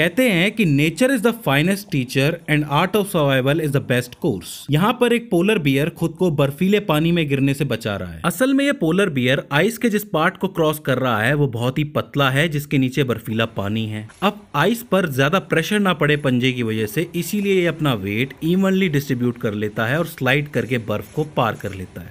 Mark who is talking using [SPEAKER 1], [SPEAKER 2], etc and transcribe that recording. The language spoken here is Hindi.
[SPEAKER 1] कहते हैं कि nature is the finest teacher and art of survival is the best course यहाँ पर एक पोलर बियर खुद को बर्फीले पानी में गिरने से बचा रहा है असल में ये पोलर बियर आइस के जिस पार्ट को क्रॉस कर रहा है वो बहुत ही पतला है जिसके नीचे बर्फीला पानी है अब आइस पर ज्यादा प्रेशर ना पड़े पंजे की वजह से इसीलिए ये अपना वेट इवनली डिस्ट्रीब्यूट कर लेता है और स्लाइड करके बर्फ को पार कर लेता है